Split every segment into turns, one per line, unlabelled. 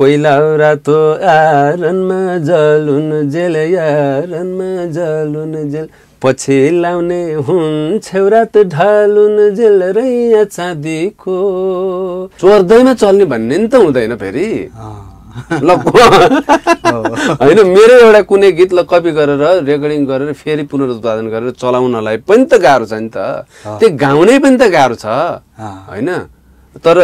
कोइला रातो आरनमा जलुन jail यारनमा जलुन jail पछि लाउने हुन् छेउरात ढालुन जेल रैया चाँदीको चोर्दैमा चल्ने भन्ने नि त हुँदैन फेरि ल होइन मेरो एउटा कुनै गीत ल कपी गरेर रेकर्डिङ गरेर फेरि पुनरुत्पादन गरेर चलाउनलाई पनि त गाह्रो छ नि त त्यो गाउनै पनि त गाह्रो छ होइन तर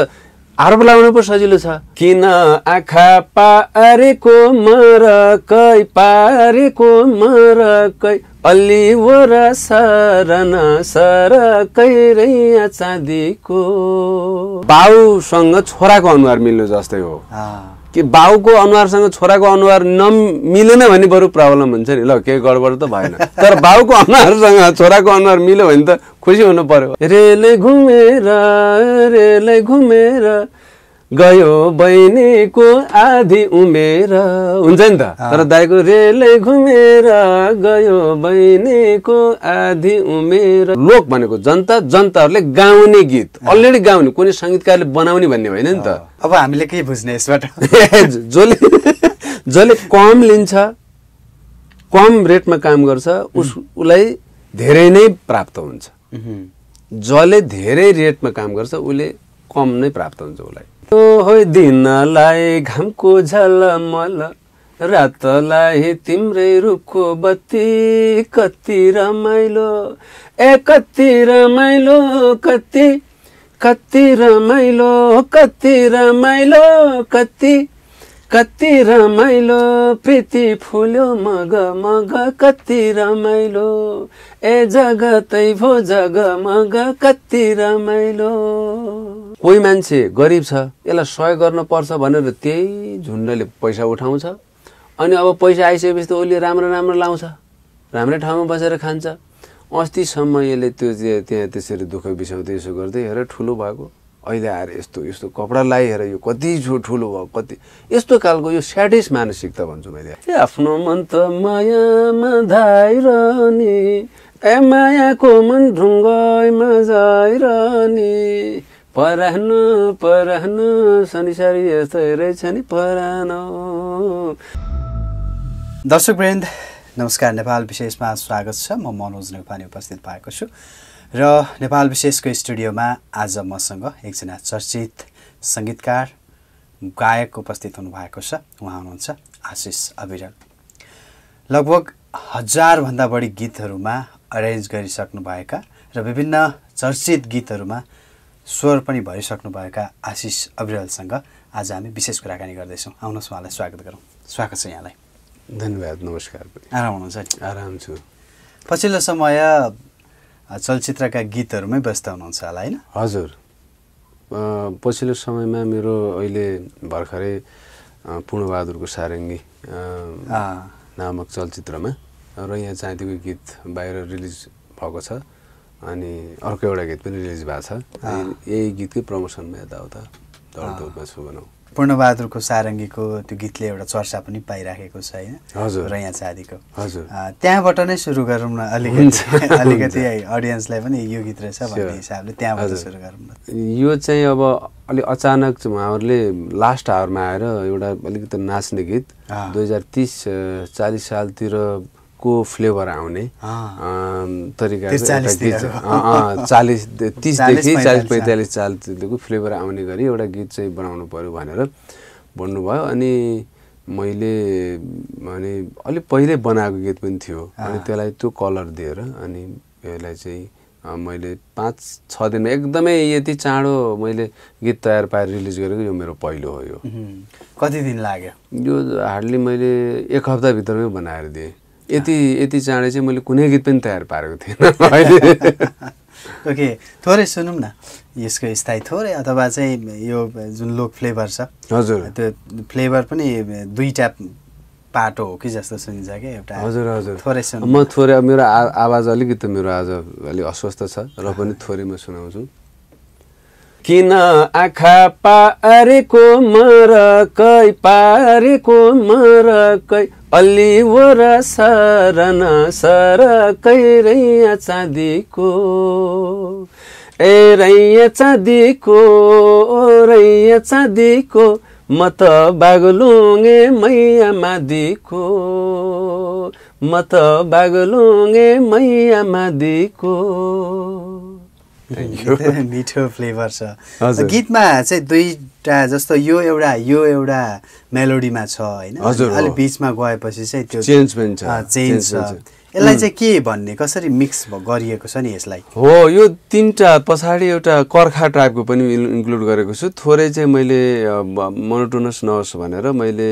आरोप लगाउनु पो सजिलो छ किन आँखा पारेको मरकै पारेको मरकै अलि वर सरन सरकै रैया चाँदीको बाउसँग छोराको अनुहार मिल्नु जस्तै हो कि बाउको अनुहारसँग छोराको अनुहार नमिलेन भने बरु प्रब्लम हुन्छ नि ल केही गडबड त भएन तर बाउको अनुहारसँग छोराको अनुहार मिल्यो भने त खुसी हुनु पर्यो रेले घुमेर रेले घुमेर गयो बहिनीको आधी उमेर हुन्छ नि त तर दाईको रेलै घुमेर गयो बहिनीको आधी उमेर लोक भनेको जनता जनताहरूले गाउने गीत अलरेडी गाउने कुनै सङ्गीतकारले बनाउने भन्ने होइन नि त अब हामीले के बुझ्ने यसबाट जसले जसले कम लिन्छ कम रेटमा काम गर्छ उस उसलाई धेरै नै प्राप्त हुन्छ जसले धेरै रेटमा काम गर्छ उसले कम नै प्राप्त हुन्छ उसलाई दिनलाई घामको झलमल रातलाई तिम्रै रुखको बत्ती कति रमाइलो ए कति रमाइलो कति कति रमाइलो कति रमाइलो कति कति रमाइलो प्रीति फुल्यो मग मग कति रमाइलो ए जगतै भो जग मग कति रमाइलो कोही मान्छे गरिब छ यसलाई सहयोग गर्नुपर्छ भनेर त्यही झुन्डले पैसा उठाउँछ अनि अब पैसा आइसकेपछि त उसले राम्रो राम्रो लाउँछ राम्रै ठाउँमा बसेर खान्छ अस्तिसम्म यसले त्यो त्यहाँ त्यसरी दुःख बिसाउँदै यसो गर्दै हेर ठुलो भएको अहिले आएर यस्तो यस्तो कपडा लगाएर यो कति ठुलो भयो कति यस्तो खालको यो स्याडिस मानसिकता भन्छु मैले आफ्नो मन त मायामा धाइरहने ए मायाको मन ढुङ्गामा जाइरहने परान परान सनिसारी यस्तै रहेछ नि परान
दर्शक नमस्कार नेपाल विशेषमा स्वागत छ म मनोज नेपाली उपस्थित भएको छु र नेपाल विशेषको स्टुडियोमा आज मसँग एकजना चर्चित सङ्गीतकार गायक उपस्थित हुनुभएको छ उहाँ हुनुहुन्छ आशिष अविरल लगभग हजारभन्दा बढी गीतहरूमा अरेन्ज गरिसक्नुभएका र विभिन्न चर्चित गीतहरूमा स्वर पनि भइसक्नुभएका आशिष अविरलसँग आज हामी विशेष कुराकानी गर्दैछौँ आउनुहोस् उहाँलाई स्वागत गरौँ स्वागत छ यहाँलाई
धन्यवाद नमस्कार
आराम हुनुहुन्छ आराम छु पछिल्लो समय चलचित्रका गीतहरूमै व्यस्त हुनुहुन्छ होला होइन
हजुर पछिल्लो समयमा मेरो अहिले भर्खरै पूर्णबहादुरको सारङ्गी नामक चलचित्रमा र यहाँ चाँदीको गीत बाहिर रिलिज भएको छ अनि अर्को एउटा गीत पनि रिलिज भएको छ यही गीतकै प्रमोसनमा यताउता दौडमा छु भनौँ
पूर्णबहादुरको सारङ्गीको त्यो गीतले एउटा चर्चा पनि पाइराखेको छ होइन हजुर र यहाँ चाँदीको हजुर त्यहाँबाट नै सुरु गरौँ न अलिकति अलिकति अडियन्सलाई पनि यो गीत रहेछ भन्ने हिसाबले त्यहाँबाट
सुरु गरौँ न यो चाहिँ अब अलिक अचानक उहाँहरूले लास्ट आवरमा आएर एउटा अलिकति नाच्ने गीत दुई हजार तिस चालिस सालतिर को फ्लेभर आउने तरिका चालिस तिसदेखि चालिस पैँतालिस चालिसदेखिको फ्लेभर आउने गरी एउटा गीत चाहिँ बनाउनु पऱ्यो भनेर भन्नुभयो अनि मैले अनि अलिक पहिल्यै बनाएको गीत पनि थियो अनि त्यसलाई त्यो कलर दिएर अनि यसलाई चाहिँ मैले पाँच छ दिनमा एकदमै यति चाँडो मैले गीत तयार पाएर रिलिज गरेको यो मेरो पहिलो हो यो कति दिन लाग्यो यो हार्डली मैले एक हप्ताभित्रमै बनाएर दिएँ यति यति चाँडै चाहिँ मैले कुनै गीत पनि तयार पारेको थिएन ओके थोरै सुनौँ न
यसको स्थायी थोरै अथवा चाहिँ यो जुन लोक फ्लेभर छ हजुर त्यो फ्लेभर पनि दुईवटा पाटो हो कि जस्तो सुनिन्छ क्या एउटा हजुर हजुर थोरै सुन म
थोरै मेरो आवाज अलिकति मेरो आज अलिक अस्वस्थ छ र पनि थोरै म सुनाउँछु किन आँखा पारेको मरकै पारेको मरकै वर सरन सर कैरैया चाँदीको ए रैया चाँदीको रैया चाँदीको म त बागलुङ्गे मैया मादीको म त बागलुङ्गे मैया मादीको मिठो
फ्लेभर छ गीतमा चाहिँ दुईवटा जस्तो यो एउटा यो एउटा मेलोडीमा छ होइन अलिक बिचमा गएपछि चाहिँ त्यो चेन्ज पनि छ चेन्ज छ यसलाई चाहिँ के भन्ने कसरी मिक्स गरिएको छ नि यसलाई
हो यो तिनवटा पछाडि एउटा कर्खा टाइपको पनि इन्क्लुड गरेको छु थोरै चाहिँ मैले मोनोटोनस नहोस् भनेर मैले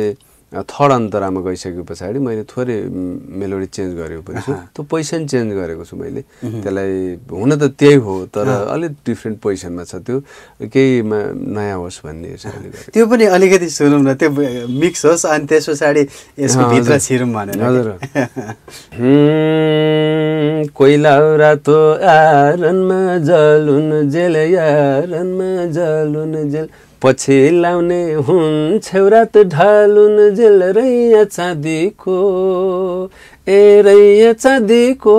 थर्ड अन्तरामा गइसके पछाडि मैले थोरै मेलोडी चेन्ज गरेको पनि छु त्यो पोजिसन चेन्ज गरेको छु मैले त्यसलाई हुन त त्यही हो तर अलिक डिफ्रेन्ट पोजिसनमा छ त्यो केहीमा नयाँ होस् भन्ने
त्यो पनि अलिकति सुनौँ न त्यो मिक्स होस् अनि त्यस पछाडि हजुर
कोइला रातो आरनमा जलुन जेल यारनमा जलुन जेल पछि लाउने हुन् रात ढालुन जेल रैया चाँदीको ए रैया चाँदीको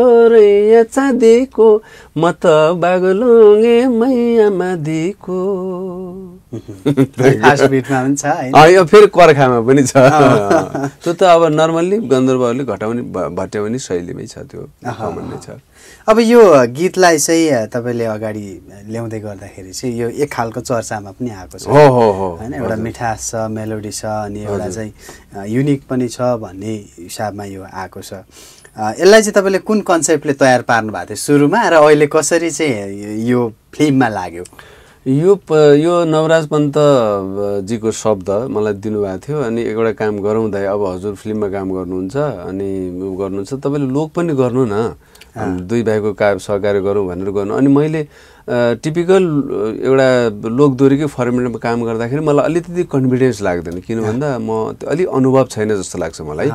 ओ रैया चाँदीको म त बागलुङ्गे मैया माधिको यो फेरि कर्खामा पनि छ त्यो त अब नर्मल्ली गन्धर्वहरूले घटाउने भट्याउने शैलीमै छ त्यो भन्ने छ
अब यो गीतलाई चाहिँ तपाईँले अगाडि ल्याउँदै गर्दाखेरि चाहिँ यो एक खालको चर्चामा पनि आएको छ होइन एउटा मिठास छ मेलोडी छ अनि एउटा चाहिँ युनिक पनि छ भन्ने हिसाबमा यो आएको छ यसलाई चाहिँ तपाईँले कुन कन्सेप्टले तयार पार्नु भएको थियो सुरुमा र अहिले कसरी चाहिँ यो
फिल्ममा लाग्यो यो प यो नवराज पन्तजीको शब्द मलाई दिनुभएको थियो अनि एउटा काम गराउँदै अब हजुर फिल्ममा काम गर्नुहुन्छ अनि गर्नुहुन्छ तपाईँले लोक पनि गर्नु न दुई भाइको का सहकार्य गरौँ भनेर गर्नु अनि मैले टिपिकल एउटा लोकदोरीकै फर्मेटमा काम गर्दाखेरि मलाई अलिकति कन्फिडेन्स लाग्दैन किन भन्दा म अलिक अनुभव छैन जस्तो लाग्छ मलाई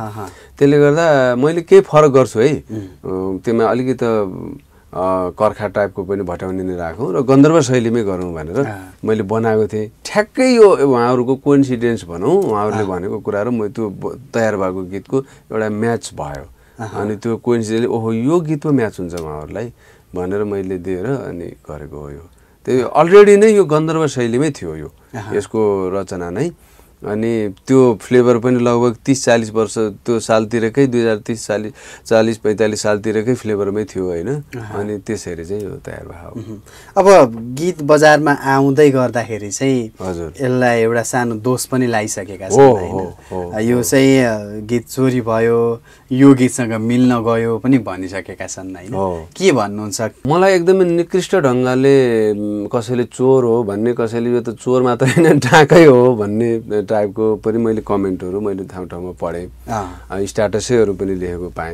त्यसले गर्दा मैले केही फरक गर्छु है त्यसमा अलिकति कर्खा टाइपको पनि भट्याउने नै राखौँ र गन्धर्व शैलीमै गरौँ भनेर मैले बनाएको थिएँ ठ्याक्कै यो उहाँहरूको कोइन्सिडेन्स भनौँ उहाँहरूले भनेको कुरा म त्यो तयार भएको गीतको एउटा म्याच भयो अनि त्यो कोइन्सिडेन्स ओहो यो गीतमा म्याच हुन्छ उहाँहरूलाई भनेर मैले दिएर अनि गरेको हो यो त्यही अलरेडी नै यो गन्धर्व शैलीमै थियो यो यसको रचना नै अनि त्यो फ्लेभर पनि लगभग तिस चालिस वर्ष त्यो सालतिरकै दुई हजार तिस चालिस चालिस पैँतालिस सालतिरकै फ्लेभरमै थियो होइन अनि त्यसरी चाहिँ यो तयार भयो
अब गीत बजारमा आउँदै गर्दाखेरि चाहिँ हजुर यसलाई एउटा सानो दोष पनि लगाइसकेका छ यो चाहिँ गीत चोरी भयो यो गीतसँग मिल्न
गयो पनि भनिसकेका छन् होइन के भन्नुहुन्छ मलाई एकदमै निकृष्ट ढङ्गले कसैले चोर हो भन्ने कसैले यो त चोर मात्र होइन टाँकै हो भन्ने टाइपको पनि मैले कमेन्टहरू मैले ठाउँ ठाउँमा पढेँ स्ट्याटसैहरू पनि लेखेको पाएँ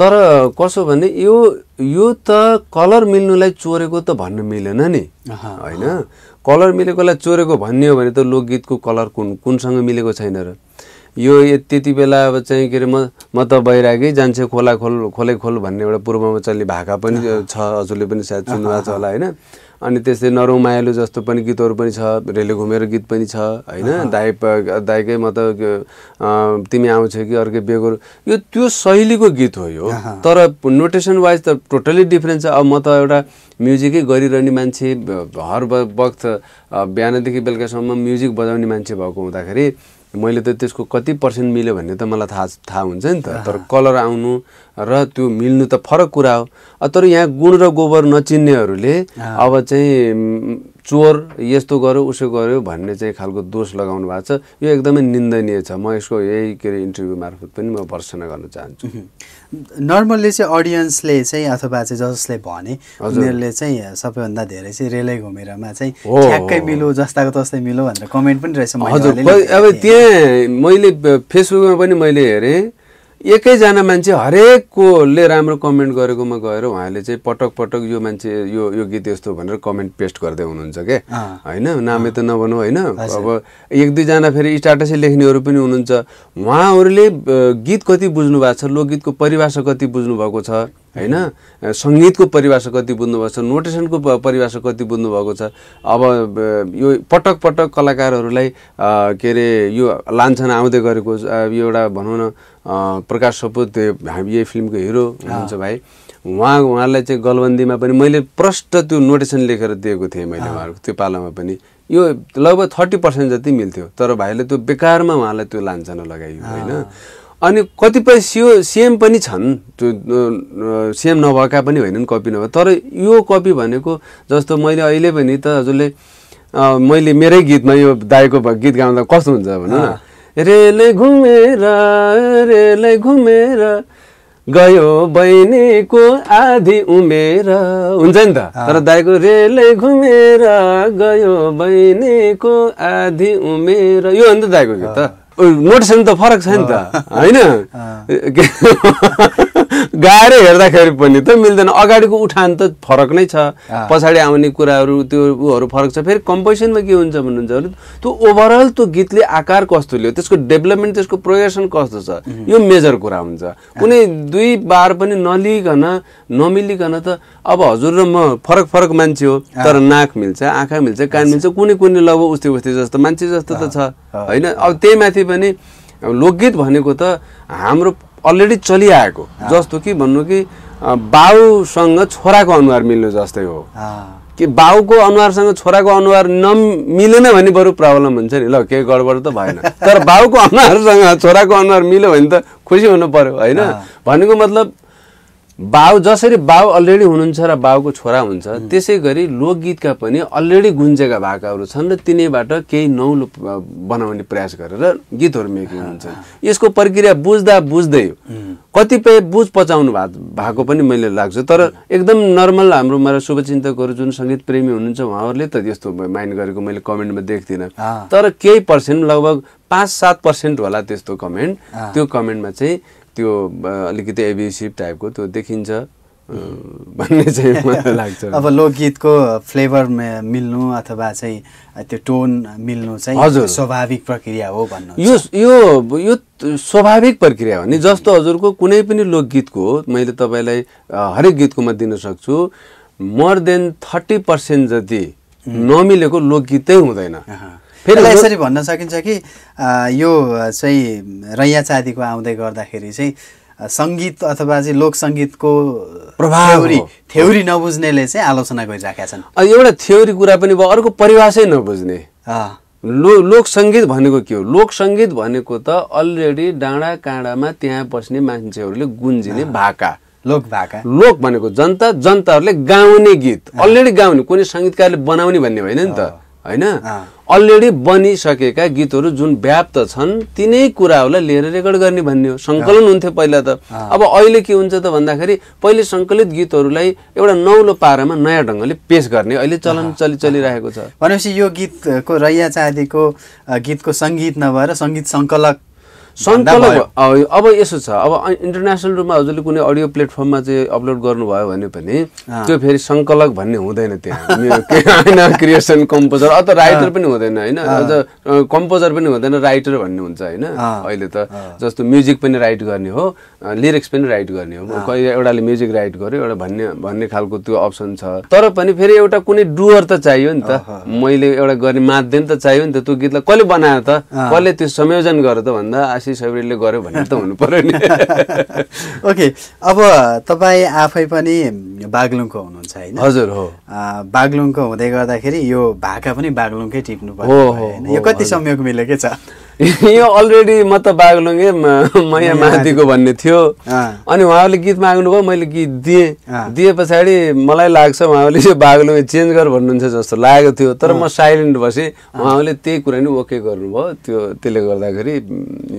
तर कसो भने यो यो त कलर मिल्नुलाई चोरेको त भन्न मिलेन नि होइन कलर मिलेकोलाई चोरेको भन्ने हो भने त लोकगीतको कलर कुन कुनसँग मिलेको छैन र यो त्यति बेला अब चाहिँ के अरे म म त बैरागी जान्छे खोला खोल खोले खोल भन्ने एउटा पूर्वमा चल्ने भाका पनि छ हजुरले पनि सायद सुन्नुभएको छ होला होइन अनि त्यस्तै नरौँ मायालु जस्तो पनि गीतहरू पनि छ रेले घुमेर गीत पनि छ होइन दाइ दाइकै मतलब तिमी आउँछौ कि अर्कै बेगोर यो त्यो शैलीको गीत हो यो तर नोटेसन वाइज त टोटल्ली डिफ्रेन्ट छ अब म त एउटा म्युजिकै गरिरहने मान्छे हर वक्त बिहानदेखि बेलुकासम्म म्युजिक बजाउने मान्छे भएको हुँदाखेरि मैले त त्यसको कति पर्सेन्ट मिल्यो भन्ने त मलाई थाहा थाहा हुन्छ नि त तर कलर आउनु र त्यो मिल्नु त फरक कुरा हो तर यहाँ गुण र गोबर नचिन्नेहरूले अब चाहिँ चोर यस्तो गर्यो उसो गर्यो भन्ने चाहिँ खालको दोष लगाउनु भएको छ यो एकदमै निन्दनीय छ म यसको यही के अरे इन्टरभ्यू मार्फत पनि म भर्सना गर्न चाहन्छु
नर्मल्ली चाहिँ अडियन्सले चाहिँ अथवा चाहिँ जसले भने उनीहरूले चाहिँ सबैभन्दा धेरै चाहिँ रेलै घुमेरमा चाहिँ ठ्याक्कै मिलो जस्ताको तस्तै मिलो भनेर कमेन्ट पनि रहेछ हजुर
अब त्यहाँ मैले फेसबुकमा पनि मैले हेरेँ एकैजना मान्छे हरेककोले राम्रो कमेन्ट गरेकोमा गएर उहाँले चाहिँ पटक पटक यो मान्छे यो यो गीत यस्तो भनेर कमेन्ट पेस्ट गर्दै हुनुहुन्छ क्या होइन नामै त नभनौँ होइन अब एक दुईजना फेरि स्टाटसै लेख्नेहरू पनि हुनुहुन्छ उहाँहरूले गीत कति बुझ्नु भएको छ लोकगीतको परिभाषा कति बुझ्नु भएको छ होइन सङ्गीतको परिभाषा कति बुझ्नुभएको छ नोटेसनको परिभाषा कति बुझ्नुभएको छ अब यो पटक पटक कलाकारहरूलाई के अरे यो लान्छन आउँदै गरेको यो एउटा भनौँ न प्रकाश सपुत हामी यही फिल्मको हिरो हुनुहुन्छ भाइ उहाँ उहाँलाई चाहिँ गलबन्दीमा पनि मैले प्रष्ट त्यो नोटेसन लेखेर दिएको थिएँ मैले उहाँहरूको त्यो पालामा पनि यो लगभग थर्टी पर्सेन्ट जति मिल्थ्यो तर भाइले त्यो बेकारमा उहाँलाई त्यो लान्छन लगाइयो होइन अनि कतिपय सिओ सिएम पनि छन् त्यो सिएम नभएका पनि होइनन् कपी नभए तर यो कपी भनेको जस्तो मैले अहिले पनि त हजुरले मैले मेरै गीतमा यो दाईको गीत गाउँदा कस्तो हुन्छ भन रेले घुमेर रेले घुमेर गयो बहिनीको आधी उमेर हुन्छ नि त तर दाईको रेले घुमेर गयो बहिनीको आधी उमेर यो हो नि त दाईको गीत त मोटरसाइकिल त फरक छ नि त होइन गाह्रो हेर्दाखेरि पनि त मिल्दैन अगाडिको उठान त फरक नै छ पछाडि आउने कुराहरू त्यो ऊहरू फरक छ फेरि कम्पोजिसनमा के हुन्छ भन्नुहुन्छ भने त्यो ओभरअल त्यो गीतले आकार कस्तो लियो त्यसको डेभलपमेन्ट त्यसको प्रोग्रेसन कस्तो छ यो मेजर कुरा हुन्छ कुनै दुई बार पनि नलिकन नमिलिकन त अब हजुर र म फरक फरक मान्छे हो तर नाक मिल्छ आँखा मिल्छ कान मिल्छ कुनै कुनै लभ उस्तै उस्तै जस्तो मान्छे जस्तो त छ होइन अब त्यही माथि पनि लोकगीत भनेको त हाम्रो अलरेडी चलिआएको जस्तो कि भन्नु कि बाउसँग छोराको अनुहार मिल्नु जस्तै हो कि बाउको अनुहारसँग छोराको अनुहार नमिलेन भने बरु प्रब्लम हुन्छ नि ल केही गडबड त भएन तर बाउको अनुहारसँग छोराको अनुहार मिल्यो भने त खुसी हुनु पर्यो होइन भनेको मतलब बाउ जसरी बाउ अलरेडी हुनुहुन्छ र बाउको छोरा हुन्छ त्यसै गरी लोकगीतका पनि अलरेडी गुन्जेका भाकाहरू छन् र तिनैबाट केही नौलो बनाउने प्रयास गरेर गीतहरू मेकिङ हुन्छ यसको प्रक्रिया बुझ्दा बुझ्दै कतिपय बुझ पचाउनु भएको पनि मैले लाग्छ तर एकदम नर्मल हाम्रो मेरो शुभचिन्तकहरू जुन सङ्गीत प्रेमी हुनुहुन्छ उहाँहरूले त त्यस्तो माइन्ड गरेको मैले कमेन्टमा देख्दिनँ तर केही पर्सेन्ट लगभग पाँच सात पर्सेन्ट होला त्यस्तो कमेन्ट त्यो कमेन्टमा चाहिँ त्यो अलिकति एभिसिभ टाइपको त्यो देखिन्छ भन्ने चाहिँ मलाई लाग्छ अब लोकगीतको
फ्लेभर मिल्नु अथवा चाहिँ त्यो टोन मिल्नु चाहिँ हजुर स्वाभाविक प्रक्रिया हो भन्नु
यो यो यो स्वाभाविक प्रक्रिया हो जस्तो हजुरको कुनै पनि लोकगीतको मैले तपाईँलाई हरेक गीतको म दिन सक्छु मोर देन थर्टी पर्सेन्ट जति नमिलेको लोकगीतै हुँदैन
फेरि यसरी भन्न सकिन्छ कि यो चाहिँ रैया चाँदीको आउँदै गर्दाखेरि चाहिँ सङ्गीत अथवा चाहिँ लोक सङ्गीतको प्रभाव थ्योरी नबुझ्नेले चाहिँ आलोचना गरिराखेका छन्
एउटा थ्योरी कुरा पनि भयो अर्को परिभाषै नबुझ्ने लो लोक सङ्गीत भनेको के हो लोक सङ्गीत भनेको त अलरेडी डाँडा काँडामा त्यहाँ बस्ने मान्छेहरूले गुन्जिने भाका लोक भाका लोक भनेको जनता जनताहरूले गाउने गीत अलरेडी गाउने कुनै सङ्गीतकारले बनाउने भन्ने होइन नि त होइन अलरेडी बनिसकेका गीतहरू जुन व्याप्त छन् तिनै कुराहरूलाई लिएर रेकर्ड गर्ने भन्ने हो सङ्कलन हुन्थ्यो पहिला त अब अहिले के हुन्छ त भन्दाखेरि पहिले सङ्कलित गीतहरूलाई एउटा नौलो पारामा नयाँ ढङ्गले पेस गर्ने अहिले चलन चलि चलिरहेको छ भनेपछि यो गीतको रैया चाँदीको गीतको सङ्गीत नभएर सङ्गीत सङ्कलक सङ्कलन अब यसो छ अब इन्टरनेसनल रूपमा हजुरले कुनै अडियो प्लेटफर्ममा चाहिँ अपलोड गर्नुभयो भने पनि त्यो फेरि सङ्कलक भन्ने हुँदैन त्यहाँ होइन क्रिएसन कम्पोजर अथवा राइटर पनि हुँदैन होइन कम्पोजर पनि हुँदैन राइटर भन्ने हुन्छ होइन अहिले त जस्तो म्युजिक पनि राइट गर्ने हो लिरिक्स पनि राइट गर्ने हो कहिले एउटाले म्युजिक राइट गर्यो एउटा भन्ने भन्ने खालको त्यो अप्सन छ तर पनि फेरि एउटा कुनै डुअर त चाहियो नि त मैले एउटा गर्ने माध्यम त चाहियो नि त त्यो गीतलाई कसले बनायो त कसले त्यो संयोजन गर्यो त भन्दा आशिष सबैले गर्यो भन्ने त हुनु पर्यो नि ओके अब
तपाईँ आफै पनि बागलुङको हुनुहुन्छ होइन हजुर हो बागलुङको हुँदै
गर्दाखेरि यो भाका पनि बागलुङकै टिप्नु पर्यो यो कति समयको मिलेकै छ यो अलरेडी म त बागलुङ्गे मैया माथिको भन्ने थियो अनि उहाँहरूले गीत माग्नुभयो मैले गीत दिएँ दिए पछाडि मलाई लाग्छ उहाँहरूले यो बागलुङ्गे चेन्ज गर भन्नुहुन्छ जस्तो लागेको थियो तर म साइलेन्ट बसेँ उहाँहरूले त्यही कुरा नि ओके गर्नुभयो त्यो त्यसले गर्दाखेरि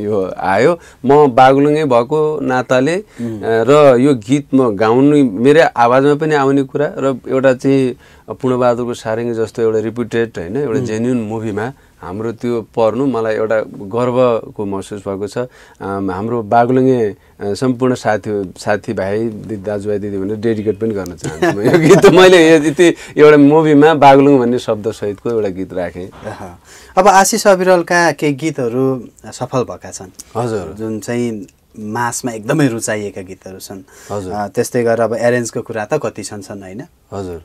यो आयो म बागलुङ्गे भएको नाताले र यो गीत म गाउनु मेरै आवाजमा पनि आउने कुरा र एउटा चाहिँ पूर्णबहादुरको सारेङ जस्तो एउटा रिप्युटेड होइन एउटा जेन्युन मुभीमा हाम्रो त्यो पर्नु मलाई एउटा गर्वको महसुस भएको छ हाम्रो बागलुङ्गे सम्पूर्ण साथी साथीभाइ दिदी दाजुभाइ दिदी भनेर डेडिकेट पनि गर्न चाहन्छु यो गीत मैले यति एउटा मुभीमा बागलुङ भन्ने शब्दसहितको एउटा गीत राखेँ
अब आशिष अविरलका केही गीतहरू सफल भएका छन् हजुर जुन चाहिँ मासमा एकदमै रुचाइएका गीतहरू छन् हजुर त्यस्तै गरेर अब एरेन्जको कुरा त कति छन् छन् होइन हजुर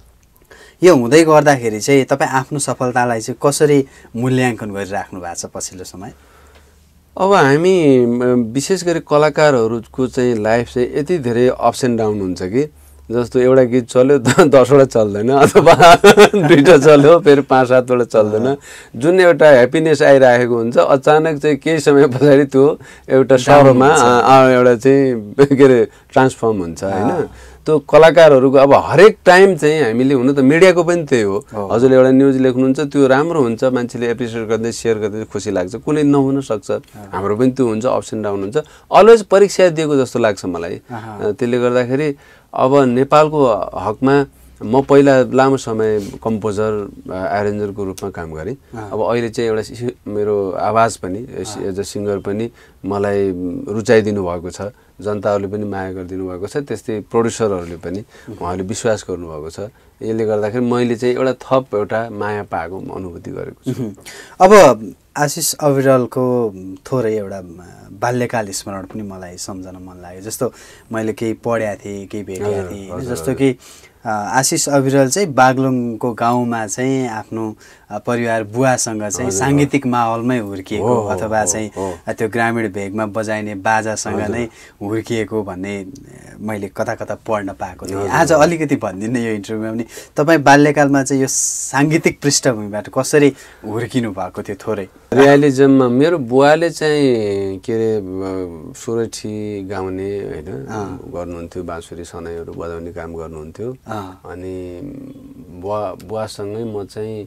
यो हुँदै गर्दाखेरि चाहिँ तपाईँ आफ्नो सफलतालाई चाहिँ कसरी मूल्याङ्कन गरिराख्नु भएको छ पछिल्लो समय
अब हामी विशेष गरी कलाकारहरूको चाहिँ लाइफ चाहिँ यति धेरै अप्स एन्ड डाउन हुन्छ कि जस्तो एउटा गीत चल्यो दसवटा चल्दैन अथवा दुईवटा चल्यो फेरि पाँच सातवटा चल्दैन जुन एउटा ह्याप्पिनेस आइराखेको हुन्छ अचानक चाहिँ केही समय पछाडि त्यो एउटा सहरमा एउटा चाहिँ के अरे ट्रान्सफर्म हुन्छ होइन त्यो कलाकारहरूको अब हरेक टाइम चाहिँ हामीले हुन त मिडियाको पनि त्यही हो हजुरले एउटा न्युज लेख्नुहुन्छ त्यो राम्रो हुन्छ मान्छेले एप्रिसिएट गर्दै सेयर गर्दै खुसी लाग्छ कुनै नहुन सक्छ हाम्रो पनि त्यो हुन्छ अप्स एन्ड डाउन हुन्छ अलवेज परीक्षा दिएको जस्तो लाग्छ मलाई त्यसले गर्दाखेरि अब नेपालको हकमा म पहिला लामो समय कम्पोजर एरेन्जरको रूपमा काम गरेँ अब अहिले चाहिँ एउटा मेरो आवाज पनि एज अ सिङ्गर पनि मलाई रुचाइदिनु भएको छ जनताहरूले पनि माया गरिदिनु भएको छ त्यस्तै प्रड्युसरहरूले पनि उहाँहरूले विश्वास गर्नुभएको छ यसले गर्दाखेरि मैले चाहिँ एउटा थप एउटा माया पाएको अनुभूति गरेको छु
अब आशिष अविरलको थोरै एउटा बाल्यकाल स्मरण पनि मलाई सम्झन मन लाग्यो जस्तो मैले केही पढेको थिएँ केही भेटेको थिएँ जस्तो कि आशिष अविरल चाहिँ बागलुङको गाउँमा चाहिँ आफ्नो परिवार बुवासँग चाहिँ साङ्गीतिक माहौलमै हुर्किएको अथवा चाहिँ त्यो ग्रामीण भेगमा बजाइने बाजासँग नै हुर्किएको भन्ने मैले कता कता पढ्न पाएको थिएँ आज अलिकति भनिदिनु यो इन्टरभ्यूमा पनि तपाईँ बाल्यकालमा चाहिँ यो साङ्गीतिक पृष्ठभूमिबाट कसरी हुर्किनु भएको थियो थोरै
रियालिजममा मेरो बुवाले चाहिँ के अरे सुरठी गाउने होइन गर्नुहुन्थ्यो बाँसुरी सनाइहरू बजाउने काम गर्नुहुन्थ्यो अनि बुवा बुवासँगै म चाहिँ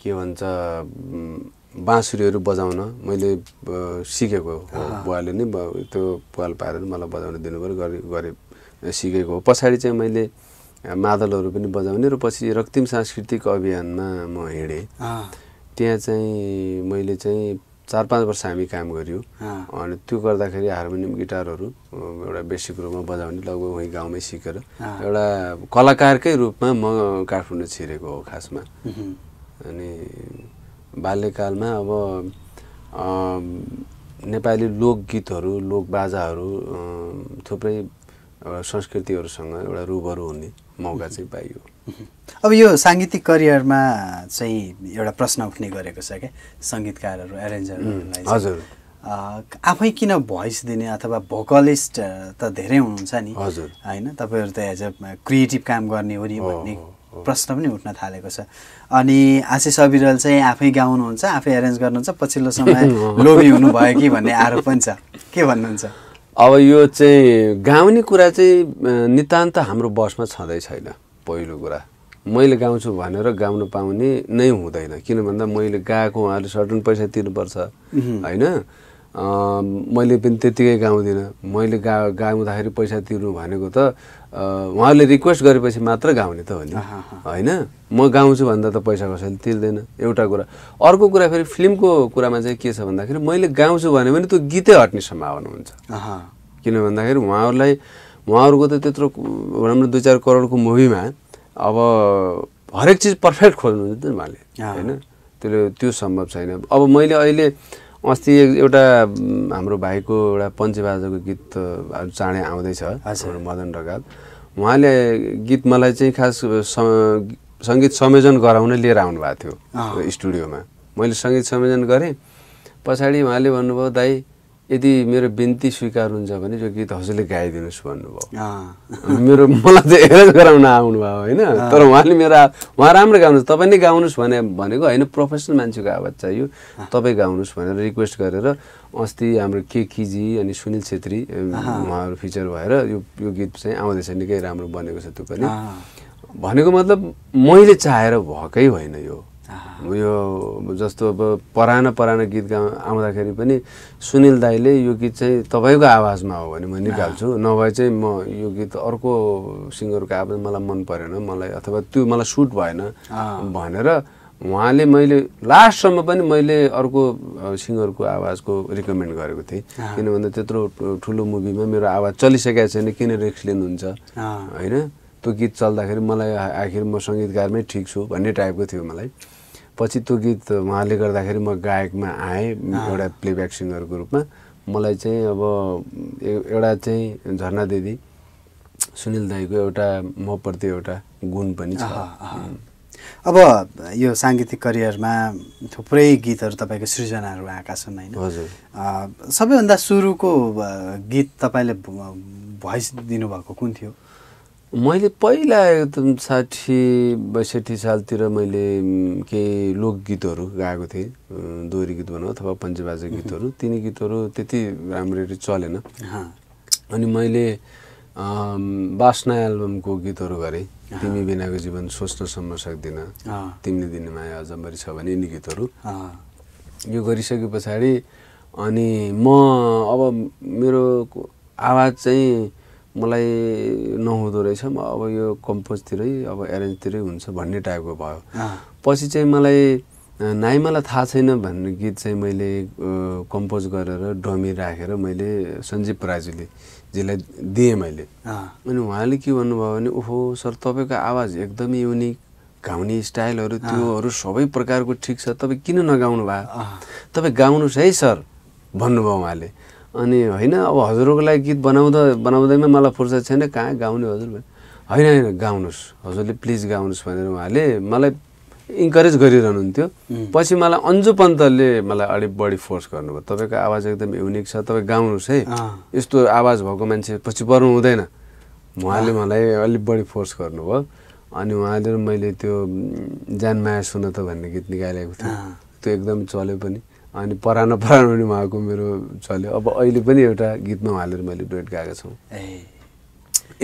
के भन्छ बाँसुरीहरू बजाउन मैले सिकेको हो बुवाले नै त्यो पाल पारेर मलाई बजाउन दिनुभयो गरे गरे सिकेको हो पछाडि चाहिँ मैले मादलहरू पनि बजाउने र पछि रक्तिम सांस्कृतिक अभियानमा म हिँडेँ त्यहाँ चाहिँ मैले चाहिँ चार पाँच वर्ष हामी काम गऱ्यौँ अनि त्यो गर्दाखेरि हार्मोनियम गिटारहरू एउटा बेसिक रूपमा बजाउने लगभग उहीँ गाउँमै सिकेर एउटा कलाकारकै रूपमा म काठमाडौँ छिरेको हो खासमा अनि बाल्यकालमा अब नेपाली लोकगीतहरू लोकबाजाहरू थुप्रै संस्कृतिहरूसँग एउटा रूबहरू हुने मौका चाहिँ पाइयो
अब यो साङ्गीतिक करियरमा चाहिँ एउटा प्रश्न उठ्ने गरेको छ क्या सङ्गीतकारहरू एरेन्जरहरूलाई हजुर आफै किन भोइस दिने अथवा भोकलिस्ट त धेरै हुनुहुन्छ नि हजुर होइन तपाईँहरू त एज अ क्रिएटिभ काम गर्ने हो नि भन्ने प्रश्न पनि उठ्न थालेको छ अनि आशिष अविरल चाहिँ आफै गाउनुहुन्छ आफै एरेन्ज गर्नुहुन्छ पछिल्लो समय लोभी हुनुभयो कि भन्ने आरोप पनि छ के भन्नुहुन्छ
अब यो चाहिँ गाउने कुरा चाहिँ नितान्त हाम्रो बसमा छँदै छैन पहिलो कुरा मैले गाउँछु भनेर गाउन पाउने नै हुँदैन किन भन्दा मैले गाएको उहाँले सर्टन पैसा तिर्नुपर्छ होइन मैले पनि त्यत्तिकै गाउँदिनँ मैले गा गाउँदाखेरि पैसा तिर्नु भनेको त उहाँले रिक्वेस्ट गरेपछि मात्र गाउने त हो नि होइन म गाउँछु भन्दा त पैसा कसैले तिर्दैन एउटा कुरा अर्को कुरा फेरि फिल्मको कुरामा चाहिँ के छ भन्दाखेरि मैले गाउँछु भने पनि त्यो गीतै हट्ने सम्भावना हुन्छ किन भन्दाखेरि उहाँहरूलाई उहाँहरूको त त्यत्रो राम्रो दुई चार करोडको मुभीमा अब हरेक चिज पर्फेक्ट खोज्नुहुन्छ नि उहाँले होइन त्यसले त्यो सम्भव छैन अब मैले अहिले अस्ति एउटा हाम्रो भाइको एउटा पञ्चबाजाको गीत चाँडै आउँदैछ हाम्रो मदन ढकाल उहाँले गीत मलाई चाहिँ खास सङ्गीत संयोजन गराउन लिएर आउनुभएको थियो स्टुडियोमा मैले सङ्गीत संयोजन गरेँ पछाडि उहाँले भन्नुभयो दाई यदि मेरो बिन्ती स्वीकार हुन्छ भने यो गीत हजुरले गाइदिनुहोस् भन्नुभयो मेरो मलाई चाहिँ एरेन्ज गराउन आउनुभयो होइन तर उहाँले मेरो उहाँ राम्रो गाउनुहोस् तपाईँ नै गाउनुहोस् भने भनेको होइन प्रोफेसनल मान्छेको आवाज चाहियो तपाईँ गाउनुहोस् भनेर रिक्वेस्ट गरेर अस्ति हाम्रो के किजी अनि सुनिल छेत्री उहाँहरू फिचर भएर यो यो गीत चाहिँ आउँदैछ निकै राम्रो बनेको छ त्यो पनि भनेको मतलब मैले चाहेर भएकै होइन यो यो जस्तो अब पराना पराना गीत गा आउँदाखेरि पनि सुनिल दाईले यो गीत चाहिँ तपाईँको आवाजमा हो भने म निकाल्छु नभए चाहिँ म यो गीत अर्को सिङ्गरको आवाज मलाई मन परेन मलाई अथवा त्यो मलाई सुट भएन भनेर उहाँले मैले लास्टसम्म पनि मैले अर्को सिङ्गरको आवाजको रिकमेन्ड गरेको थिएँ किन भन्दा त्यत्रो ठुलो मुभीमा मेरो आवाज चलिसकेको छैन किन रिक्स लिनुहुन्छ
होइन
त्यो गीत चल्दाखेरि मलाई आखिर म सङ्गीतकारमै ठिक छु भन्ने टाइपको थियो मलाई पछि त्यो गीत उहाँले गर्दाखेरि म गायकमा आएँ एउटा प्लेब्याक सिङ्गरको रूपमा मलाई चाहिँ अब एउटा चाहिँ झर्ना दिदी सुनिल दाईको एउटा म प्रति एउटा गुण पनि छ
अब यो साङ्गीतिक करियरमा
थुप्रै गीतहरू तपाईँको
सृजनाहरू आएका छन् होइन हजुर सबैभन्दा सुरुको गीत तपाईँले भोइस दिनुभएको कुन थियो
मैले पहिला एकदम साठी बैसठी सालतिर मैले केही लोकगीतहरू गाएको थिएँ दोहोरी गीत भनौँ अथवा पञ्चबाजे गीतहरू तिनी गीतहरू त्यति राम्ररी चलेन अनि मैले बासना एल्बमको गीतहरू गरेँ तिमी बिनाको जीवन सोच्नसम्म सक्दिनँ तिमीले दिने माया अझम्बरी छ भने यिनी गीतहरू यो गरिसके पछाडि अनि म अब मेरो आवाज चाहिँ मलाई नहुँदो रहेछ म अब यो कम्पोजतिरै अब एरेन्जतिरै हुन्छ भन्ने टाइपको भयो पछि चाहिँ मलाई नाइमालाई थाहा छैन भन्ने गीत चाहिँ मैले कम्पोज गरेर डमी राखेर मैले सञ्जीव पराजुले जीलाई दिएँ मैले अनि उहाँले के भन्नुभयो भने ओहो सर तपाईँको आवाज एकदमै युनिक गाउने स्टाइलहरू त्योहरू सबै प्रकारको ठिक छ तपाईँ किन नगाउनु भयो तपाईँ गाउनुहोस् है सर भन्नुभयो उहाँले अनि होइन अब हजुरको लागि गीत बनाउँदा बनाउँदैमा मलाई फुर्सद छैन कहाँ गाउने हजुर होइन होइन गाउनुहोस् हजुरले प्लिज गाउनुहोस् भनेर उहाँले मलाई इन्करेज गरिरहनुहुन्थ्यो पछि मलाई अन्जु पन्तले मलाई अलिक बढी फोर्स गर्नुभयो तपाईँको आवाज एकदम युनिक छ तपाईँ गाउनुहोस् है यस्तो आवाज भएको मान्छे पछि पर्नु हुँदैन उहाँले मलाई अलिक बढी फोर्स गर्नुभयो अनि उहाँले मैले त्यो ज्यान माया सुन त भन्ने गीत निकालेको थिएँ त्यो एकदम चल्यो पनि अनि परानो परानो पनि उहाँको मेरो चल्यो अब अहिले पनि एउटा गीतमा उहाँले मैले डुएट गाएको छु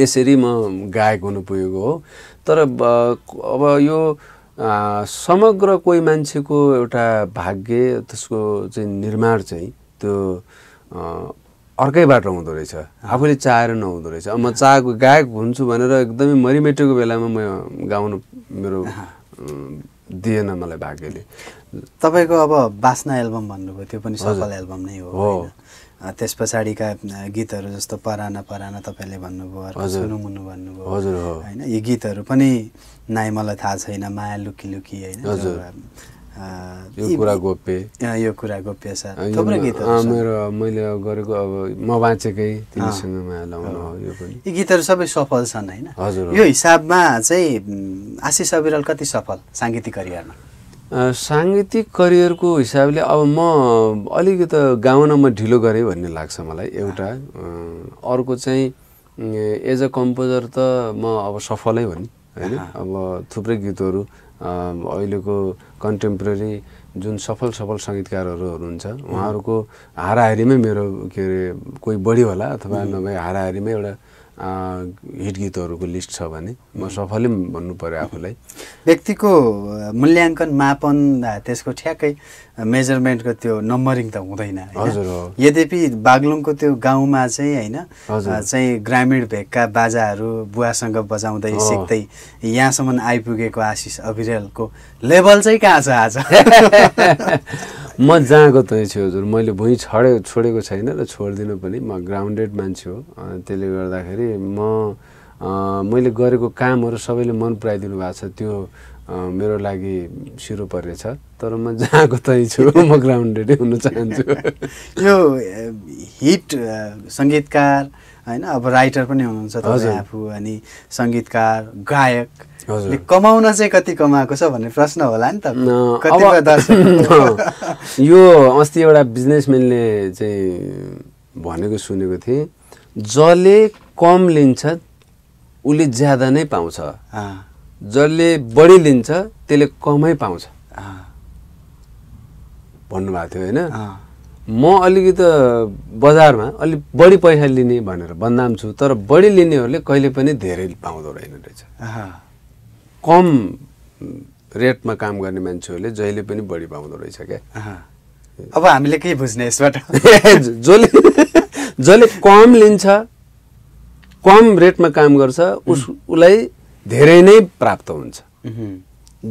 यसरी म गायक हुनु पुगेको हो तर अब यो समग्र कोही मान्छेको एउटा भाग्य त्यसको चाहिँ निर्माण चाहिँ त्यो अर्कैबाट हुँदो रहेछ आफूले चाहेर नहुँदो रहेछ म चाहेको गायक हुन्छु भनेर एकदमै मरिमेटेको बेलामा म गाउनु मेरो दिएन मलाई भाग्यले
तपाईँको अब बास्ना एल्बम भन्नुभयो त्यो पनि सफल एल्बम नै हो त्यस पछाडिका गीतहरू जस्तो पराना पराना तपाईँले भन्नुभयो मुनु भन्नुभयो होइन यी गीतहरू पनि नाइ मलाई थाहा छैन माया लुकी लुकी होइन यो कुरा गोप्य यो कुरा गोप्य छ थुप्रै गीतहरू
मेरो मैले गरेको अब म बाँचेकै तिमीसँग माया हो यो पनि
यी गीतहरू सबै सफल छन् होइन हजुर यो हिसाबमा चाहिँ आशिष अविरल कति सफल साङ्गीतिक करियरमा
साङ्गीतिक करियरको हिसाबले अब म अलिकति गाउन म ढिलो गरेँ भन्ने लाग्छ मलाई एउटा अर्को चाहिँ एज अ कम्पोजर त म अब सफलै भएँ होइन अब थुप्रै गीतहरू अहिलेको कन्टेम्प्रेरी जुन सफल सफल सङ्गीतकारहरू हुनुहुन्छ उहाँहरूको हाराहारीमै मेरो के अरे कोही बढी होला अथवा नभए हाराहारीमै एउटा हिट गीतहरूको लिस्ट छ भने म सफलै भन्नु पऱ्यो आफूलाई
व्यक्तिको मूल्याङ्कन मापन त्यसको ठ्याक्कै मेजरमेन्टको त्यो नम्बरिङ त हुँदैन हजुर यद्यपि बागलुङको त्यो गाउँमा चाहिँ होइन चाहिँ ग्रामीण भेगका बाजाहरू बुवासँग बजाउँदै सिक्दै यहाँसम्म आइपुगेको आशिष अभिरेलको लेभल चाहिँ कहाँ छ आज
म जहाँको तै छु हजुर मैले भुइँ छोडे छोडेको छैन र छोडिदिनु पनि म ग्राउन्डेड मान्छे हो त्यसले गर्दाखेरि म मैले गरेको कामहरू सबैले मन पराइदिनु भएको छ त्यो मेरो लागि सिरो छ तर म जहाँको तै छु म ग्राउन्डेडै हुन चाहन्छु
यो हिट सङ्गीतकार होइन अब राइटर पनि हुनुहुन्छ तपाईँ आफू अनि सङ्गीतकार गायक कमाउन चाहिँ कति कमाएको छ भन्ने प्रश्न होला नि त
यो अस्ति एउटा बिजनेसम्यानले चाहिँ भनेको सुनेको थिएँ जसले कम लिन्छ उसले ज्यादा नै पाउँछ जसले बढी लिन्छ त्यसले कमै पाउँछ भन्नुभएको थियो होइन म अलिकति बजारमा अलिक बढी पैसा लिने भनेर बन्दाम छु तर बढी लिनेहरूले कहिले पनि धेरै पाउँदो रहेन रहेछ कम रेटमा काम गर्ने मान्छेहरूले जहिले पनि बढी पाउँदो रहेछ क्या अब हामीले के बुझ्ने यसबाट जसले जसले कम लिन्छ कम रेटमा काम गर्छ उस उसलाई धेरै नै प्राप्त हुन्छ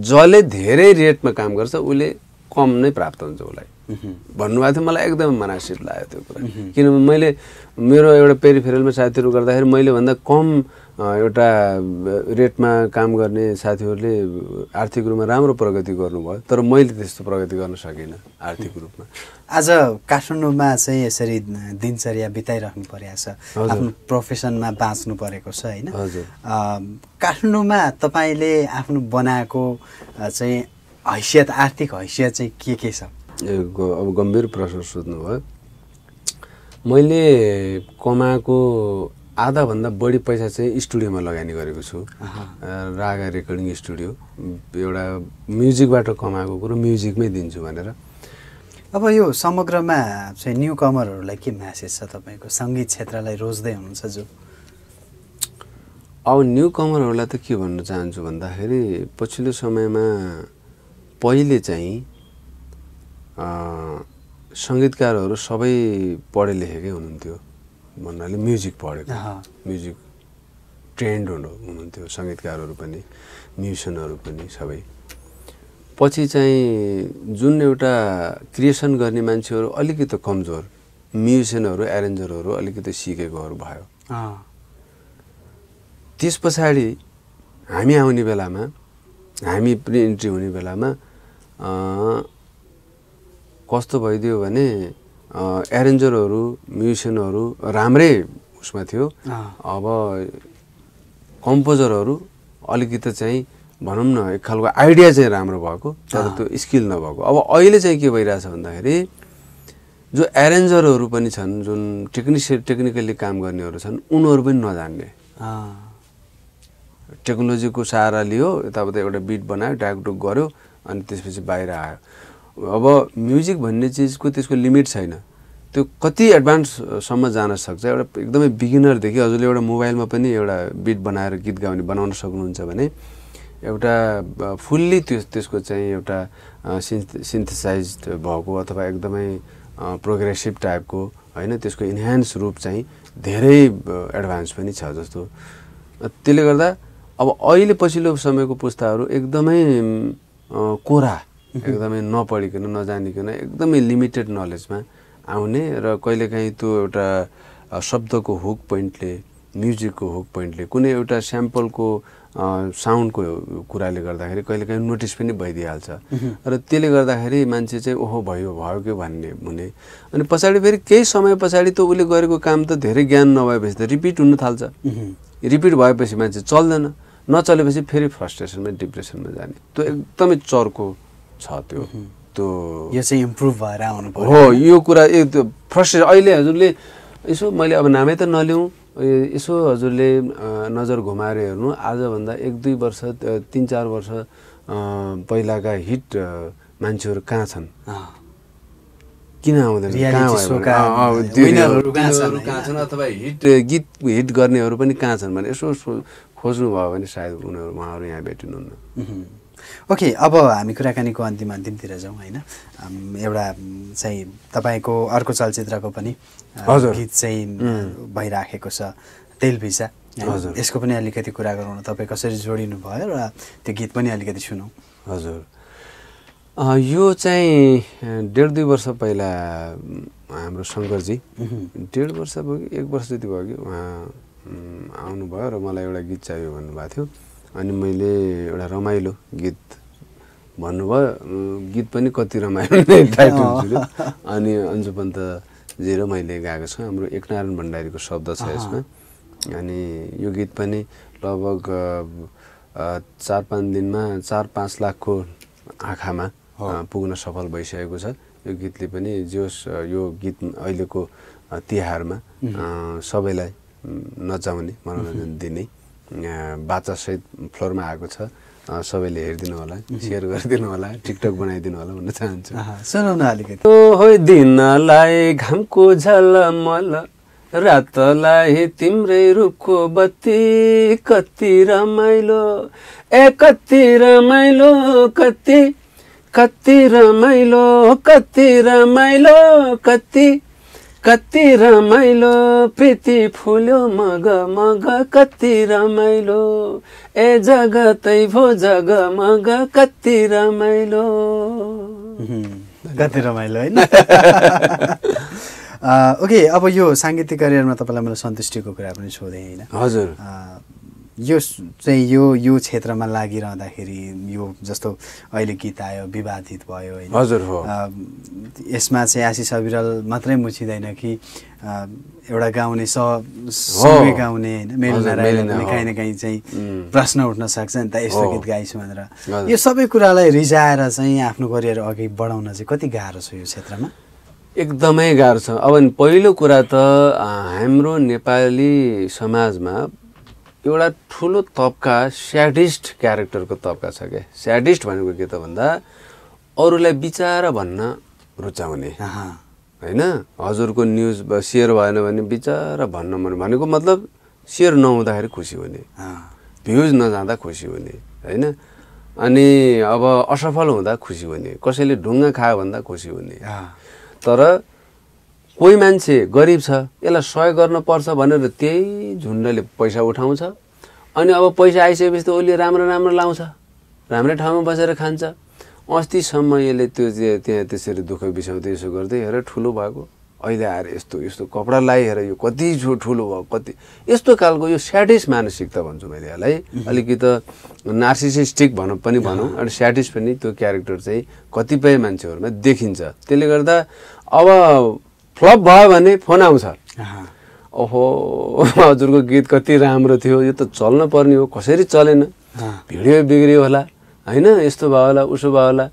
जसले धेरै रेटमा काम गर्छ उसले कम नै प्राप्त हुन्छ उसलाई भन्नुभएको थियो मलाई एकदमै मनासित लाग्यो त्यो कुरा किनभने मैले मेरो एउटा पेरिफेरलमा साथीहरू गर्दाखेरि मैले भन्दा कम एउटा रेटमा काम गर्ने साथीहरूले आर्थिक रूपमा राम्रो प्रगति गर्नुभयो तर मैले त्यस्तो प्रगति गर्न सकिनँ आर्थिक रूपमा
आज काठमाडौँमा चाहिँ यसरी दिनचर्या बिताइराख्नु परेको छ आफ्नो प्रोफेसनमा बाँच्नु परेको छ होइन काठमाडौँमा तपाईँले आफ्नो बनाएको चाहिँ हैसियत आर्थिक हैसियत चाहिँ के के छ अब
गम्भीर प्रश्न सोध्नुभयो मैले कमाएको आधाभन्दा बढी पैसा चाहिँ स्टुडियोमा लगानी गरेको छु रागा रेकर्डिङ स्टुडियो एउटा म्युजिकबाट कमाएको कुरो म्युजिकमै दिन्छु भनेर अब यो
समग्रमा चाहिँ न्यु कमरहरूलाई के म्यासेज छ तपाईँको सङ्गीत क्षेत्रलाई रोज्दै हुनुहुन्छ जो
अब न्यु कमरहरूलाई त के भन्न चाहन्छु भन्दाखेरि पछिल्लो समयमा पहिले चाहिँ सङ्गीतकारहरू सबै पढे लेखेकै हुनुहुन्थ्यो भन्नाले म्युजिक पढेको म्युजिक ट्रेन्ड हुनु हुनुहुन्थ्यो सङ्गीतकारहरू पनि म्युजिसियनहरू पनि सबै पछि चाहिँ जुन एउटा क्रिएसन गर्ने मान्छेहरू अलिकति कमजोर म्युजिसियनहरू एरेन्जरहरू अलिकति सिकेकोहरू भयो त्यस पछाडि हामी आउने बेलामा हामी प्रि इन्ट्री हुने बेलामा कस्तो भइदियो भने एरेन्जरहरू म्युजिसियनहरू राम्रै उसमा थियो अब कम्पोजरहरू अलिकति चाहिँ भनौँ न एक खालको आइडिया चाहिँ राम्रो भएको तर त्यो स्किल नभएको अब अहिले चाहिँ के भइरहेछ भन्दाखेरि जो एरेन्जरहरू पनि छन् जुन टेक्निस टेक्निकली काम गर्नेहरू छन् उनीहरू पनि नजान्ने टेक्नोलोजीको सहारा लियो यताउता एउटा बिट बनायो डाकटुक गर्यो अनि त्यसपछि बाहिर आयो अब म्युजिक भन्ने चिजको त्यसको लिमिट छैन त्यो कति एडभान्ससम्म जान सक्छ एउटा एकदमै बिगिनरदेखि हजुरले एउटा मोबाइलमा पनि एउटा बिट बनाएर गीत गाउने बनाउन सक्नुहुन्छ भने एउटा फुल्ली त्यो त्यसको चाहिँ एउटा सिन्थ सिन्थेसाइज भएको अथवा एकदमै प्रोग्रेसिभ टाइपको होइन त्यसको इन्हान्स रूप चाहिँ धेरै एडभान्स पनि छ जस्तो त्यसले गर्दा अब अहिले पछिल्लो समयको पुस्ताहरू एकदमै कोरा एकदमै नपढिकन नजानिकन एकदमै लिमिटेड नलेजमा आउने र कहिलेकाहीँ त्यो एउटा शब्दको हुक पोइन्टले म्युजिकको हुक पोइन्टले कुनै एउटा स्याम्पलको साउन्डको कुराले गर्दाखेरि कहिलेकाहीँ नोटिस पनि भइदिइहाल्छ र त्यसले गर्दाखेरि मान्छे चाहिँ ओहो भयो भयो कि भन्ने हुने अनि पछाडि फेरि केही समय पछाडि त उसले गरेको काम त धेरै ज्ञान नभएपछि त रिपिट हुन थाल्छ रिपिट भएपछि मान्छे चल्दैन नचलेपछि फेरि फ्रस्ट्रेसनमा डिप्रेसनमा जाने त्यो एकदमै चर्को छ त्यो त्यो
यो चाहिँ इम्प्रुभ भएर आउनु हो
यो कुरा यो त्यो फ्रस्ट्रेसन अहिले हजुरले यसो मैले अब नामै त नलिउँ यसो हजुरले नजर घुमाएर हेर्नु आजभन्दा एक दुई वर्ष तिन चार वर्ष पहिलाका हिट मान्छेहरू कहाँ छन् किन आउँदैन अथवा हिट गीत हिट गर्नेहरू पनि कहाँ छन् भने यसो खोज्नुभयो भने सायद उनीहरू उहाँहरू यहाँ भेटिनुहुन्न
ओके अब हामी कुराकानीको अन्तिम अन्तिमतिर जाउँ होइन एउटा चाहिँ तपाईँको अर्को चलचित्रको पनि गीत चाहिँ भइराखेको छ तेल भिसा हजुर यसको पनि अलिकति कुरा गरौँ तपाईँ कसरी जोडिनु भयो र त्यो गीत पनि
अलिकति सुनौँ हजुर यो चाहिँ डेढ दुई वर्ष पहिला हाम्रो शङ्करजी डेढ वर्ष भयो एक वर्ष जति भयो कि उहाँ आउनुभयो र मलाई एउटा गीत चाहियो भन्नुभएको थियो अनि मैले एउटा रमाइलो गीत भन्नुभयो गीत पनि कति रमाइलो टाइटल अनि अन्जु पन्त मैले गाएको छु हाम्रो एकनारायण भण्डारीको शब्द छ यसमा अनि यो गीत पनि लगभग चार पाँच दिनमा चार पाँच लाखको आँखामा पुग्न सफल भइसकेको छ यो गीतले पनि जोस यो गीत अहिलेको तिहारमा सबैलाई नचाउने मनोरञ्जन दिने बाचासहित फ्लोरमा आएको छ सबैले हेरिदिनु होला सेयर गरिदिनु होला टिकटक बनाइदिनु होला भन्न चाहन्छु सुनाउनु अलिकति हो दिनलाई घामको झलमल रातलाई तिम्रै रुखको बत्ती कति रमाइलो ए कति रमाइलो कति कति रमाइलो कति रमाइलो कति कति रमाइलो प्रीति फुल्यो मग मग कति रमाइलो ए जगतै भो जग मग कति रमाइलो
कति रमाइलो होइन ओके अब यो साङ्गीतिक करियरमा तपाईँलाई मैले सन्तुष्टिको कुरा पनि सोधेँ होइन हजुर यो चाहिँ यो यो क्षेत्रमा लागिरहँदाखेरि यो जस्तो अहिले गीत आयो विवादित भयो हजुर हो यसमा चाहिँ आशिष अविरल मात्रै मुछिँदैन कि एउटा गाउने सँगै गाउने होइन मेरो नारायणले काहीँ न काहीँ चाहिँ प्रश्न उठ्न सक्छ नि त यस्तो गीत गाइछु भनेर यो सबै कुरालाई रिजाएर चाहिँ आफ्नो करियर अघि बढाउन चाहिँ कति गाह्रो छ यो क्षेत्रमा
एकदमै गाह्रो छ अब पहिलो कुरा त हाम्रो नेपाली समाजमा एउटा ठुलो तबका स्याडिस्ट क्यारेक्टरको तबका छ क्या स्याडिस्ट भनेको के त भन्दा अरूलाई बिचार भन्न रुचाउने होइन हजुरको न्युज सेयर भएन भने बिचार भन्न मन भनेको मतलब सेयर नहुँदाखेरि खुसी हुने भ्युज नजाँदा खुसी हुने होइन अनि अब असफल हुँदा खुसी हुने कसैले ढुङ्गा खायो भन्दा खुसी हुने तर कोही मान्छे गरिब छ यसलाई सहयोग गर्नुपर्छ भनेर त्यही झुन्डले पैसा उठाउँछ अनि अब पैसा आइसकेपछि त उसले राम्रो राम्रो लाउँछ राम्रै ठाउँमा बसेर खान्छ अस्तिसम्म यसले त्यो त्यहाँ त्यसरी दुःख बिसाउँदै यसो गर्दै हेर ठुलो भएको अहिले आएर यस्तो यस्तो कपडा हेर यो कति ठुलो भयो कति यस्तो खालको यो स्याटिस मानसिकता भन्छु मैले यसलाई अलिकति नार्सिसिस्टिक भनौँ पनि भनौँ अनि स्याटिस पनि त्यो क्यारेक्टर चाहिँ कतिपय मान्छेहरूमा देखिन्छ त्यसले गर्दा अब फ्लप भयो भने फोन आउँछ ओहो हजुरको गीत कति राम्रो थियो यो त चल्न पर्ने हो कसरी चलेन भिडियो बिग्रियो होला होइन यस्तो भयो होला उसो भयो होला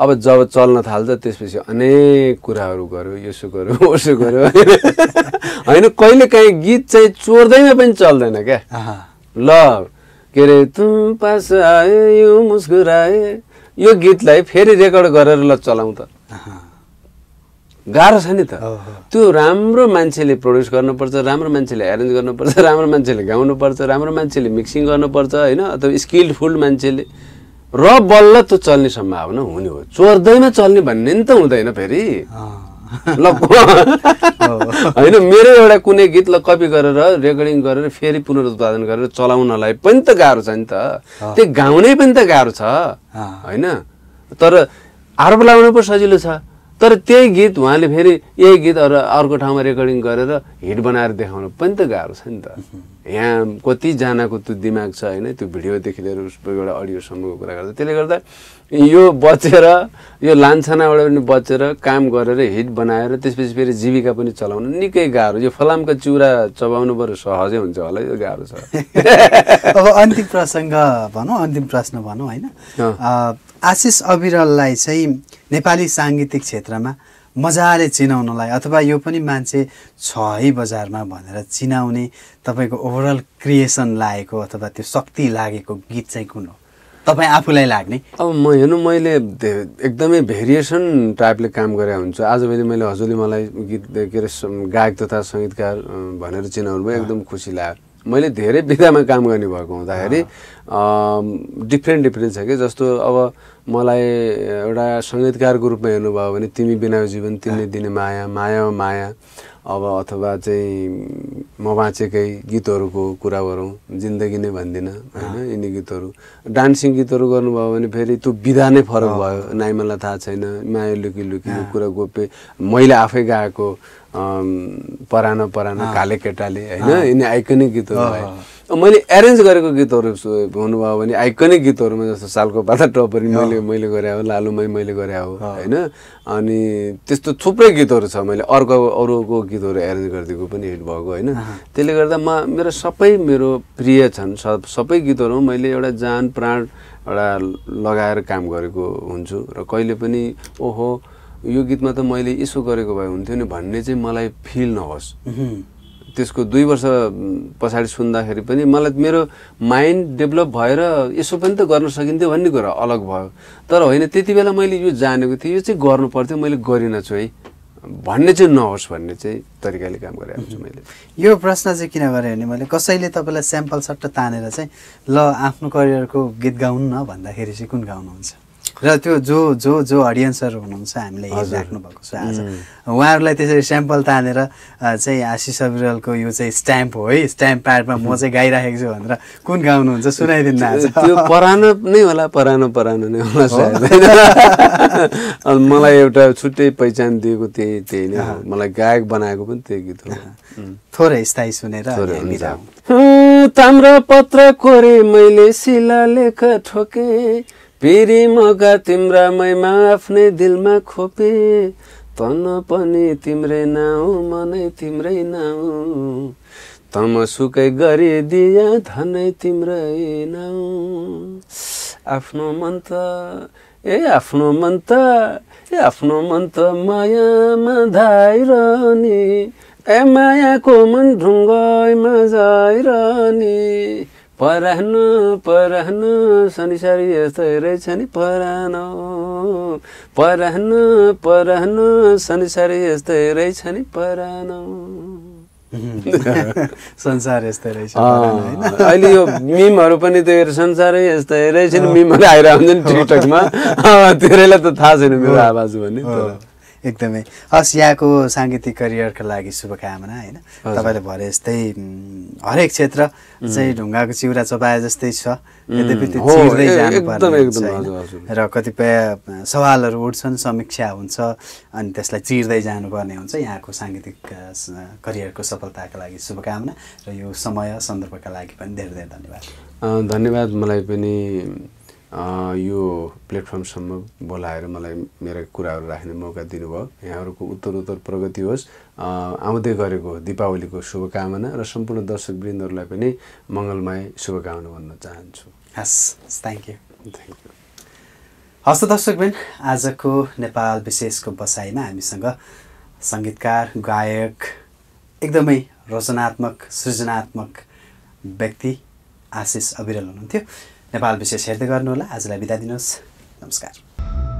अब जब चल्न थाल्छ त्यसपछि अनेक कुराहरू गर्यो यसो गर्यो उसो गर्यो होइन कहिले काहीँ गीत चाहिँ चोर्दैमा पनि चल्दैन क्या ल के अरे तुम पास आयो यो मुस्कुराए यो गीतलाई फेरि रेकर्ड गरेर ल चलाउँ त गाह्रो छ नि त त्यो राम्रो मान्छेले प्रड्युस गर्नुपर्छ राम्रो मान्छेले एरेन्ज गर्नुपर्छ राम्रो मान्छेले गाउनुपर्छ राम्रो मान्छेले मिक्सिङ गर्नुपर्छ होइन अथवा स्किलफुल मान्छेले र बल्ल त्यो चल्ने सम्भावना हुने हो चोर्दैमा चल्ने भन्ने नि त हुँदैन फेरि ल होइन मेरो एउटा कुनै गीत ल कपी गरेर रेकर्डिङ गरेर फेरि पुनरुत्पादन गरेर चलाउनलाई पनि त गाह्रो छ नि त त्यो गाउनै पनि त गाह्रो छ होइन तर आरोप लगाउनु पो सजिलो छ तर त्यही गीत उहाँले फेरि यही गीत अरू अर्को ठाउँमा रेकर्डिङ गरेर हिट बनाएर देखाउनु पनि त गाह्रो छ नि त यहाँ कतिजनाको त्यो दिमाग छ होइन त्यो भिडियोदेखि लिएर उसको एउटा अडियोसम्मको कुरा गर्दा त्यसले गर्दा यो बचेर यो लान्छनाबाट पनि बचेर काम गरेर हिट बनाएर त्यसपछि फेरि जीविका पनि चलाउनु निकै गाह्रो यो फलामको चिउरा चबाउनु बरु सहजै हुन्छ होला यो गाह्रो छ
अब अन्तिम प्रसङ्ग भनौँ अन्तिम प्रश्न भनौँ होइन आशिष अविरललाई चाहिँ नेपाली साङ्गीतिक क्षेत्रमा मजाले चिनाउनलाई अथवा यो पनि मान्छे छ है बजारमा भनेर चिनाउने तपाईँको ओभरअल क्रिएसन लागेको अथवा त्यो शक्ति लागेको गीत चाहिँ कुन हो
तपाईँ आफूलाई लाग्ने अब म हेर्नु मैले एकदमै भेरिएसन टाइपले काम गरे हुन्छु आजभोलि मैले हजुरले मलाई गीत के अरे गायक तथा सङ्गीतकार भनेर चिनाउनु भयो एकदम खुसी लाग्यो मैले धेरै विधामा काम गर्ने भएको हुँदाखेरि डिफ्रेन्ट डिफ्रेन्ट छ कि जस्तो अब मलाई एउटा सङ्गीतकारको रूपमा हेर्नुभयो भने तिमी बिना जीवन तिमीले दिने माया माया, माया अब अथवा चाहिँ म बाँचेकै गीतहरूको कुरा गरौँ जिन्दगी नै भन्दिनँ होइन यिनी गीतहरू डान्सिङ गीतहरू गर्नुभयो भने फेरि त्यो विधा नै फरक भयो नाइमालाई थाहा छैन माया लुकी लुकी कुरा गोपे मैले आफै गाएको पराना पराना काले केटाले होइन यिनी आइकनिक गीतहरू भयो मैले एरेन्ज गरेको गीतहरू भन्नुभयो भने आइकनिक गीतहरूमा जस्तो सालको पाता टपरी मैले मैले गरे हो लालुमै मैले गरे हो होइन अनि त्यस्तो थुप्रै गीतहरू छ मैले अर्को अरूको गीतहरू एरेन्ज गरिदिएको पनि हिट भएको होइन त्यसले गर्दा म मेरो सबै मेरो प्रिय छन् सबै गीतहरू मैले एउटा जान प्राण एउटा लगाएर काम गरेको हुन्छु र कहिले पनि ओहो यो गीतमा त मैले यसो गरेको भए हुन्थ्यो नि भन्ने चाहिँ मलाई फिल नहोस् त्यसको दुई वर्ष पछाडि सुन्दाखेरि पनि मलाई मेरो माइन्ड डेभलप भएर यसो पनि त गर्न सकिन्थ्यो भन्ने कुरा अलग भयो तर होइन त्यति बेला मैले यो जानेको थिएँ यो चाहिँ गर्नु पर्थ्यो मैले गरिनँ छु है भन्ने चाहिँ नहोस् भन्ने चाहिँ तरिकाले काम गरेर छु मैले
यो प्रश्न चाहिँ किन गरेँ भने मैले कसैले तपाईँलाई स्याम्पल सट्ट तानेर चाहिँ ल आफ्नो करियरको गीत गाउनु न भन्दाखेरि चाहिँ कुन गाउनुहुन्छ र त्यो जो जो जो अडियन्सहरू हुनुहुन्छ हामीले हेरिराख्नु भएको छ आज उहाँहरूलाई त्यसरी स्याम्पल तानेर चाहिँ आशिष अविरलको यो चाहिँ स्ट्याम्प हो है स्ट्याम्प प्याडमा म चाहिँ गाइराखेको छु भनेर कुन गाउनुहुन्छ सुनाइदिनु आज त्यो पुरानो
नै होला पुरानो पुरानो नै होला सायद मलाई एउटा छुट्टै पहिचान दिएको त्यही त्यही नै मलाई गायक बनाएको पनि त्यही गीत हो
थोरै स्थायी सुनेर
ताम्र पत्र कोरे मैले शिलालेख ठोके पेरी मगा तिम्रा मैमा आफ्नै दिलमा खोपे तन पनि तिम्रै नाउ मनै तिम्रै नाउँ तमसुकै गरिदिया धनै तिम्रै नाउ आफ्नो मन त ए आफ्नो मन त ए आफ्नो मन त मायामा धाइरहने ए मायाको मन ढुङ्गैमा जाइरहने परहनु परान शनिसारी यस्तै रहेछ नि परानो परहनु परान शनिसारी यस्तै रहेछ नि परान
संसार यस्तै रहेछ अहिले
यो मिमहरू पनि त्यो संसारै यस्तै रहेछ नि मिमहरू आइरहन्छ नि टिकटकमा तिनीहरूलाई त थाहा छैन मेरो आवाज भन्ने
एकदमै हस् यहाँको साङ्गीतिक करियरको लागि शुभकामना होइन तपाईँले भरे यस्तै हरेक क्षेत्र चाहिँ ढुङ्गाको चिउरा चपाए जस्तै छ जानुपर्ने र कतिपय सवालहरू उठ्छन् समीक्षा हुन्छ अनि त्यसलाई चिर्दै जानुपर्ने हुन्छ यहाँको साङ्गीतिक करियरको सफलताको लागि शुभकामना र यो समय सन्दर्भका लागि पनि धेरै धेरै धन्यवाद
धन्यवाद मलाई पनि यो प्लेटफर्मसम्म बोलाएर मलाई मेरा कुराहरू राख्ने मौका दिनुभयो यहाँहरूको उत्तरोत्तर प्रगति होस् आउँदै गरेको दिपावलीको शुभकामना र सम्पूर्ण वृन्दहरूलाई पनि मङ्गलमय शुभकामना भन्न चाहन्छु
हस् थ्याङ्क यू थ्याङ्क यू हस्त दर्शकबिन आजको नेपाल विशेषको बसाइमा हामीसँग सङ्गीतकार गायक एकदमै रचनात्मक सृजनात्मक व्यक्ति आशिष अविरल हुनुहुन्थ्यो नेपाल विशेष हेर्दै गर्नुहोला आजलाई बिदा दिनुहोस् नमस्कार